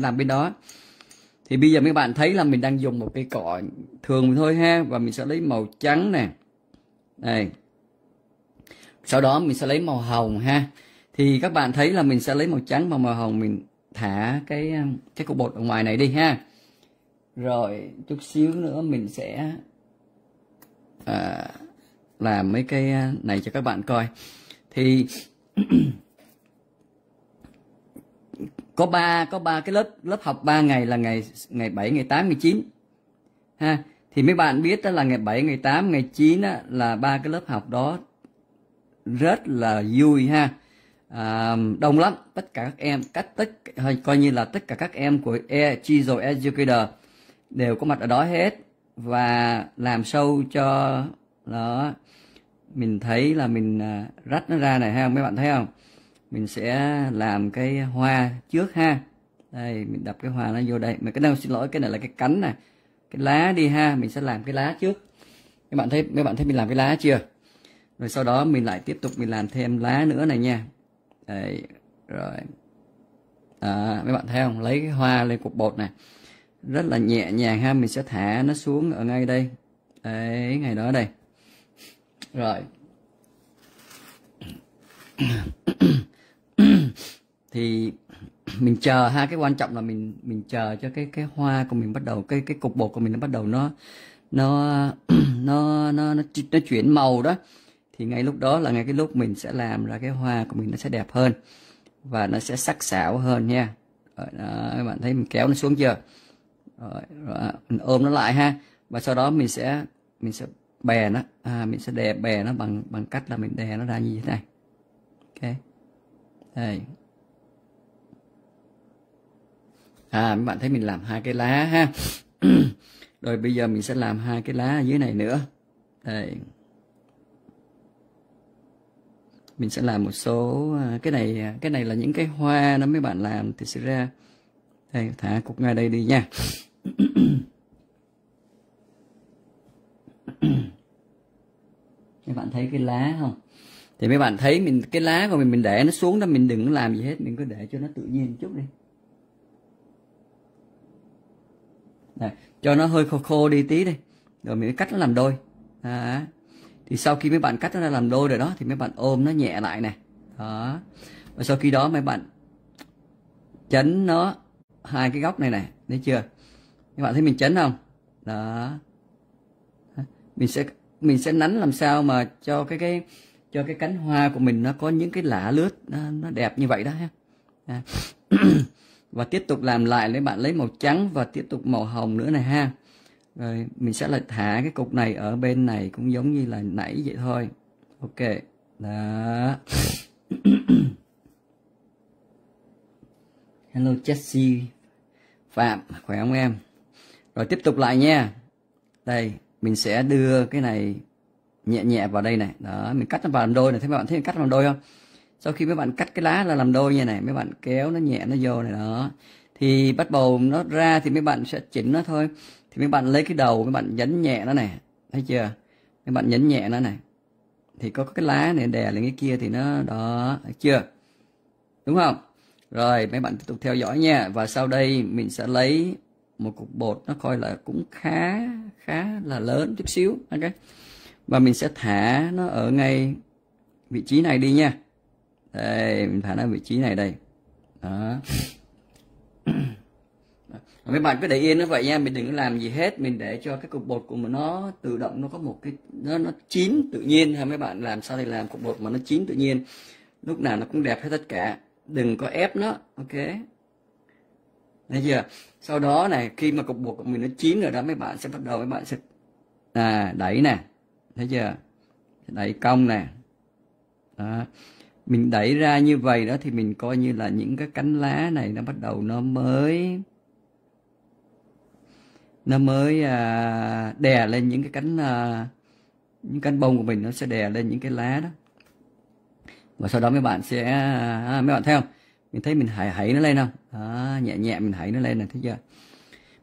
làm bên đó thì bây giờ mấy bạn thấy là mình đang dùng một cây cọ thường thôi ha và mình sẽ lấy màu trắng nè đây sau đó mình sẽ lấy màu hồng ha thì các bạn thấy là mình sẽ lấy màu trắng và màu hồng mình thả cái cái cục bột ở ngoài này đi ha rồi chút xíu nữa mình sẽ à, làm mấy cái này cho các bạn coi thì có ba có ba cái lớp lớp học 3 ngày là ngày ngày 7, ngày 8, ngày 9. Ha, thì mấy bạn biết đó là ngày 7, ngày 8, ngày 9 đó, là ba cái lớp học đó rất là vui ha. À, đông lắm tất cả các em cách tất coi như là tất cả các em của e Chizo e Educator đều có mặt ở đó hết và làm sâu cho nó mình thấy là mình à, rách nó ra này ha mấy bạn thấy không mình sẽ làm cái hoa trước ha đây mình đập cái hoa nó vô đây mà cái nào xin lỗi cái này là cái cánh này cái lá đi ha mình sẽ làm cái lá trước các bạn thấy các bạn thấy mình làm cái lá chưa rồi sau đó mình lại tiếp tục mình làm thêm lá nữa này nha đấy rồi à, mấy bạn thấy không lấy cái hoa lên cục bột này rất là nhẹ nhàng ha mình sẽ thả nó xuống ở ngay đây đấy ngày đó đây rồi thì mình chờ ha cái quan trọng là mình mình chờ cho cái cái hoa của mình bắt đầu cái cái cục bột của mình nó bắt đầu nó nó nó nó nó, nó chuyển màu đó thì ngay lúc đó là ngay cái lúc mình sẽ làm ra cái hoa của mình nó sẽ đẹp hơn và nó sẽ sắc sảo hơn nha đó, các bạn thấy mình kéo nó xuống chưa rồi, rồi, mình ôm nó lại ha và sau đó mình sẽ mình sẽ bè nó à, mình sẽ đè bè nó bằng bằng cách là mình đè nó ra như thế này ok đây à mấy bạn thấy mình làm hai cái lá ha rồi bây giờ mình sẽ làm hai cái lá ở dưới này nữa đây mình sẽ làm một số à, cái này à, cái này là những cái hoa đó mấy bạn làm thì sẽ ra đây thả cục ngay đây đi nha các bạn thấy cái lá không thì mấy bạn thấy mình cái lá của mình mình để nó xuống đó mình đừng làm gì hết mình cứ để cho nó tự nhiên chút đi này, cho nó hơi khô khô đi tí đi rồi mình mới cắt nó làm đôi à, thì sau khi mấy bạn cắt nó ra làm đôi rồi đó thì mấy bạn ôm nó nhẹ lại này, đó và sau khi đó mấy bạn chấn nó hai cái góc này này thấy chưa các bạn thấy mình chấn không đó mình sẽ mình sẽ nắn làm sao mà cho cái cái cho cái cánh hoa của mình nó có những cái lả lướt nó, nó đẹp như vậy đó ha à. và tiếp tục làm lại lấy bạn lấy màu trắng và tiếp tục màu hồng nữa này ha rồi mình sẽ là thả cái cục này ở bên này cũng giống như là nãy vậy thôi ok đó hello Chelsea Phạm khỏe không em rồi tiếp tục lại nha đây mình sẽ đưa cái này nhẹ nhẹ vào đây này đó mình cắt nó vào làm đôi này thấy các bạn thấy mình cắt làm đôi không sau khi mấy bạn cắt cái lá là làm đôi như này mấy bạn kéo nó nhẹ nó vô này đó thì bắt đầu nó ra thì mấy bạn sẽ chỉnh nó thôi thì mấy bạn lấy cái đầu mấy bạn nhấn nhẹ nó này thấy chưa mấy bạn nhấn nhẹ nó này thì có cái lá này đè lên cái kia thì nó đó thấy chưa đúng không rồi mấy bạn tiếp tục theo dõi nha và sau đây mình sẽ lấy một cục bột nó coi là cũng khá khá là lớn chút xíu ok và mình sẽ thả nó ở ngay vị trí này đi nha đây mình thả nó vị trí này đây đó mấy bạn cứ để yên nó vậy nha mình đừng có làm gì hết mình để cho cái cục bột của mình nó tự động nó có một cái nó nó chín tự nhiên ha mấy bạn làm sao thì làm cục bột mà nó chín tự nhiên lúc nào nó cũng đẹp hết tất cả đừng có ép nó ok thấy chưa sau đó này khi mà cục bột của mình nó chín rồi đó mấy bạn sẽ bắt đầu mấy bạn sẽ à đẩy nè thấy chưa đẩy cong nè đó mình đẩy ra như vậy đó thì mình coi như là những cái cánh lá này nó bắt đầu nó mới nó mới à, đè lên những cái cánh à, những cánh bông của mình nó sẽ đè lên những cái lá đó và sau đó mấy bạn sẽ à, à mấy bạn thấy không mình thấy mình hãy hãy nó lên không à, nhẹ nhẹ mình hãy nó lên này thấy chưa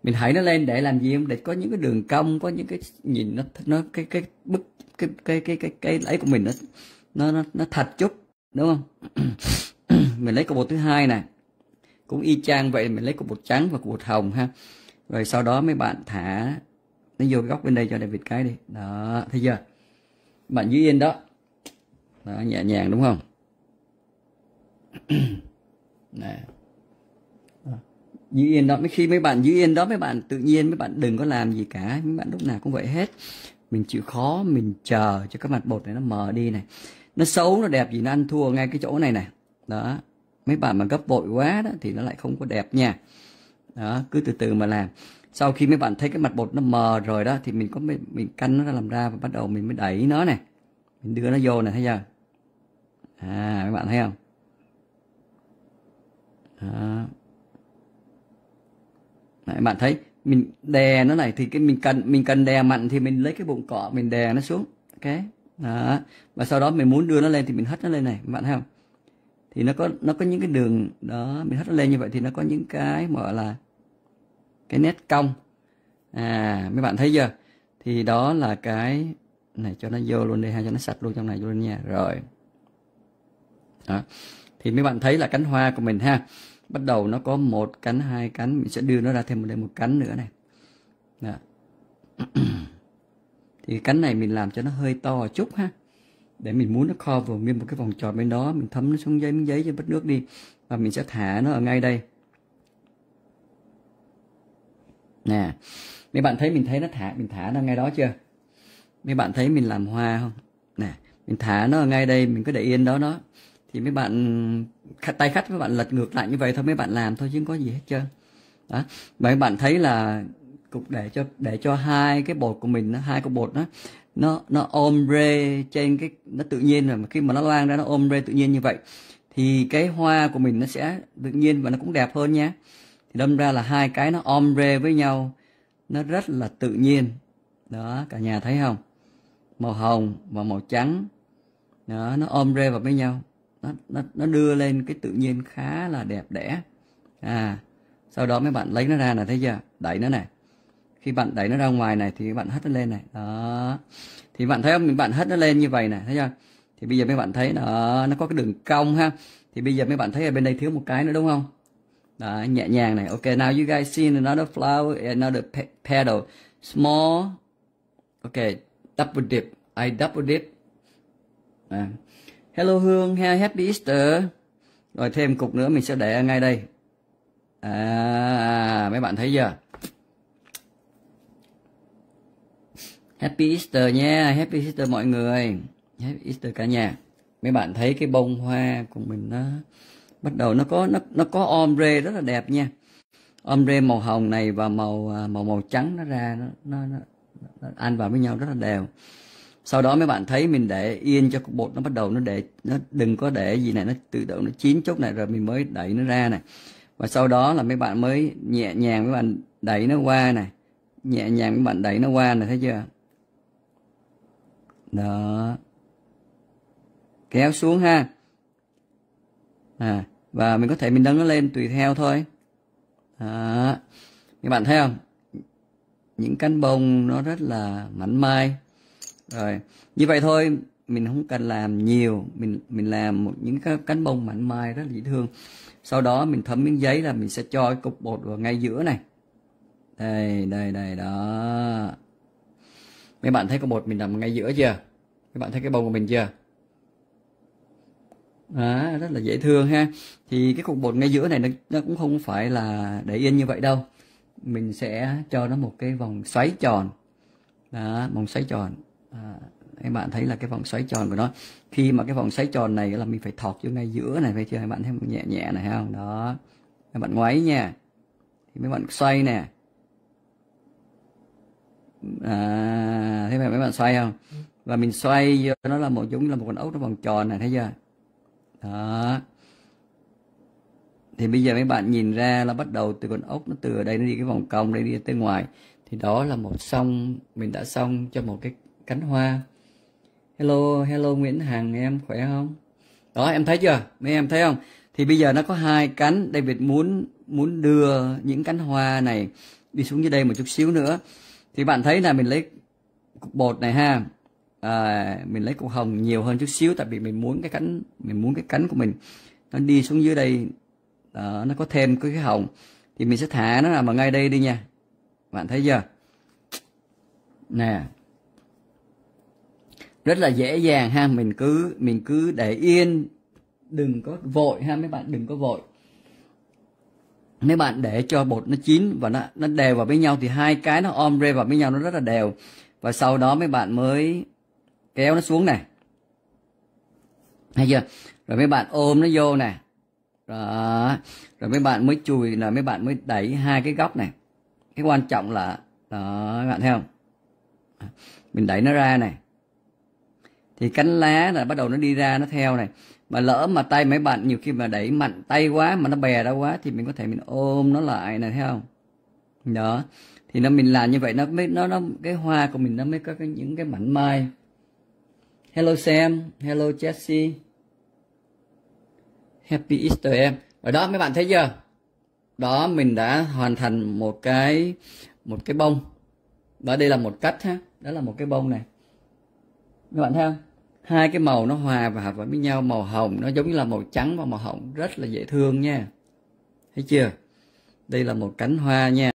mình hãy nó lên để làm gì không để có những cái đường cong có những cái nhìn nó nó cái cái bức cái cái cái cái cái, cái của mình nó nó nó, nó thật chút đúng không mình lấy cục bột thứ hai này cũng y chang vậy mình lấy cục bột trắng và cục bột hồng ha rồi sau đó mấy bạn thả nó vô góc bên đây cho đẹp vịt cái đi đó thấy chưa bạn giữ yên đó đó nhẹ nhàng đúng không nè giữ yên đó mấy khi mấy bạn giữ yên đó mấy bạn tự nhiên mấy bạn đừng có làm gì cả mấy bạn lúc nào cũng vậy hết mình chịu khó mình chờ cho cái mặt bột này nó mờ đi này nó xấu nó đẹp gì nó ăn thua ngay cái chỗ này này đó mấy bạn mà gấp vội quá đó thì nó lại không có đẹp nha đó cứ từ từ mà làm sau khi mấy bạn thấy cái mặt bột nó mờ rồi đó thì mình có mình, mình canh nó làm ra và bắt đầu mình mới đẩy nó này mình đưa nó vô này thấy chưa à mấy bạn thấy không đó. Đấy, bạn thấy mình đè nó này thì cái mình cần mình cần đè mạnh thì mình lấy cái bụng cọ mình đè nó xuống ok đó. và sau đó mình muốn đưa nó lên thì mình hất nó lên này bạn thấy không thì nó có nó có những cái đường đó mình hất nó lên như vậy thì nó có những cái gọi là cái nét cong à mấy bạn thấy chưa thì đó là cái này cho nó vô luôn đi ha cho nó sạch luôn trong này vô luôn nha rồi đó. thì mấy bạn thấy là cánh hoa của mình ha bắt đầu nó có một cánh hai cánh mình sẽ đưa nó ra thêm một đây một cánh nữa này đó. thì cánh này mình làm cho nó hơi to chút ha để mình muốn nó cover nguyên một cái vòng tròn bên đó mình thấm nó xuống giấy miếng giấy cho bớt nước đi và mình sẽ thả nó ở ngay đây nè mấy bạn thấy mình thấy nó thả mình thả nó ngay đó chưa mấy bạn thấy mình làm hoa không nè mình thả nó ở ngay đây mình cứ để yên đó nó thì mấy bạn tay khách mấy bạn lật ngược lại như vậy thôi mấy bạn làm thôi chứ không có gì hết trơn đó mấy bạn thấy là cục để cho để cho hai cái bột của mình nó hai cục bột đó nó nó ôm rê trên cái nó tự nhiên rồi mà khi mà nó loang ra nó ôm rê tự nhiên như vậy thì cái hoa của mình nó sẽ tự nhiên và nó cũng đẹp hơn nhé thì đâm ra là hai cái nó om rê với nhau nó rất là tự nhiên đó cả nhà thấy không màu hồng và màu trắng đó nó om rê vào với nhau nó, nó, nó đưa lên cái tự nhiên khá là đẹp đẽ à sau đó mấy bạn lấy nó ra là thấy chưa đẩy nó này khi bạn đẩy nó ra ngoài này thì bạn hất nó lên này đó thì bạn thấy không mình bạn hất nó lên như vậy này thấy chưa thì bây giờ mấy bạn thấy nó nó có cái đường cong ha thì bây giờ mấy bạn thấy ở bên đây thiếu một cái nữa đúng không đó, nhẹ nhàng này ok now you guys seen another flower another pe pedal small ok double dip I double dip à. hello Hương happy Easter rồi thêm cục nữa mình sẽ để ngay đây à mấy bạn thấy chưa Happy Easter nha, Happy Easter mọi người. Happy Easter cả nhà. Mấy bạn thấy cái bông hoa của mình nó bắt đầu nó có nó nó có ombre rất là đẹp nha. Ombre màu hồng này và màu à, màu màu trắng nó ra nó nó, nó, nó ăn vào với nhau rất là đều. Sau đó mấy bạn thấy mình để yên cho cục bột nó bắt đầu nó để nó đừng có để gì này nó tự động nó chín chút này rồi mình mới đẩy nó ra này. Và sau đó là mấy bạn mới nhẹ nhàng mấy bạn đẩy nó qua này. Nhẹ nhàng mấy bạn đẩy nó qua này thấy chưa? đó kéo xuống ha à và mình có thể mình nâng nó lên tùy theo thôi đó. các bạn thấy không những cánh bông nó rất là mảnh mai rồi như vậy thôi mình không cần làm nhiều mình mình làm một những cái cánh bông mảnh mai rất là dễ thương sau đó mình thấm miếng giấy là mình sẽ cho cái cục bột vào ngay giữa này đây đây đây đó mấy bạn thấy có bột mình nằm ngay giữa chưa các bạn thấy cái bông của mình chưa à, rất là dễ thương ha thì cái cục bột ngay giữa này nó, nó cũng không phải là để yên như vậy đâu mình sẽ cho nó một cái vòng xoáy tròn đó, vòng xoáy tròn à, các bạn thấy là cái vòng xoáy tròn của nó khi mà cái vòng xoáy tròn này là mình phải thọt vô ngay giữa này phải chưa các bạn thấy nhẹ nhẹ này không đó các bạn ngoáy nha thì mấy bạn xoay nè à, thấy mấy bạn xoay không ừ. và mình xoay vô nó là một giống là một con ốc nó vòng tròn này thấy chưa đó thì bây giờ mấy bạn nhìn ra là bắt đầu từ con ốc nó từ ở đây nó đi cái vòng cong đây đi tới ngoài thì đó là một xong mình đã xong cho một cái cánh hoa hello hello nguyễn hằng em khỏe không đó em thấy chưa mấy em thấy không thì bây giờ nó có hai cánh david muốn muốn đưa những cánh hoa này đi xuống dưới đây một chút xíu nữa thì bạn thấy là mình lấy cục bột này ha à, mình lấy cục hồng nhiều hơn chút xíu tại vì mình muốn cái cánh mình muốn cái cánh của mình nó đi xuống dưới đây đó, à, nó có thêm cái cái hồng thì mình sẽ thả nó nằm ở ngay đây đi nha bạn thấy chưa nè rất là dễ dàng ha mình cứ mình cứ để yên đừng có vội ha mấy bạn đừng có vội nếu bạn để cho bột nó chín và nó nó đều vào với nhau thì hai cái nó om vào với nhau nó rất là đều và sau đó mấy bạn mới kéo nó xuống này hay chưa rồi mấy bạn ôm nó vô này rồi, rồi mấy bạn mới chùi là mấy bạn mới đẩy hai cái góc này cái quan trọng là đó các bạn thấy không mình đẩy nó ra này thì cánh lá là bắt đầu nó đi ra nó theo này mà lỡ mà tay mấy bạn nhiều khi mà đẩy mạnh tay quá mà nó bè ra quá thì mình có thể mình ôm nó lại này thấy không đó thì nó mình làm như vậy nó mới nó nó cái hoa của mình nó mới có cái, những cái mảnh mai hello Sam hello Jessie happy Easter em ở đó mấy bạn thấy chưa đó mình đã hoàn thành một cái một cái bông và đây là một cách ha đó là một cái bông này các bạn thấy không hai cái màu nó hòa và hợp với nhau màu hồng nó giống như là màu trắng và màu hồng rất là dễ thương nha thấy chưa đây là một cánh hoa nha